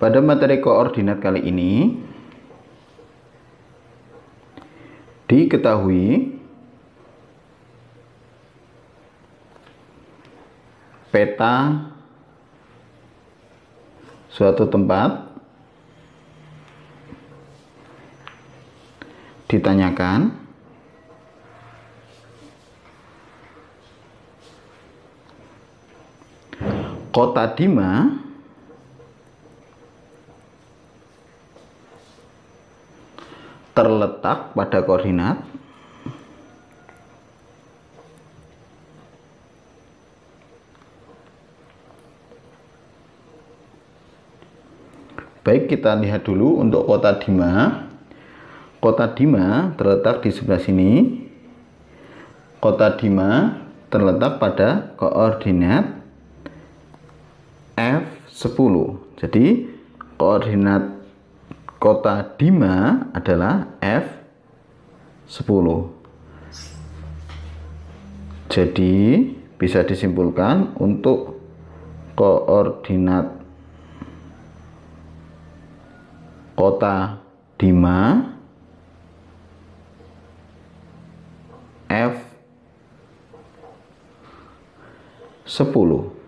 Pada materi koordinat kali ini diketahui peta suatu tempat ditanyakan kota Dima terletak pada koordinat Baik, kita lihat dulu untuk kota Dima. Kota Dima terletak di sebelah sini. Kota Dima terletak pada koordinat F10. Jadi, koordinat kota Dima adalah F10. Jadi bisa disimpulkan untuk koordinat kota Dima F 10